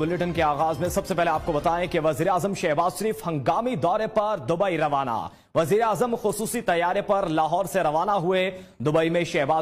bulletin के आगाज में सबसे पहले आपको बताएं कि वजीर आजम शहबाज शरीफ हंगामी दौरे पर दुबई रवाना वजीर आजम खसूसी तैयारे पर लाहौर से रवाना हुए दुबई में शहबाज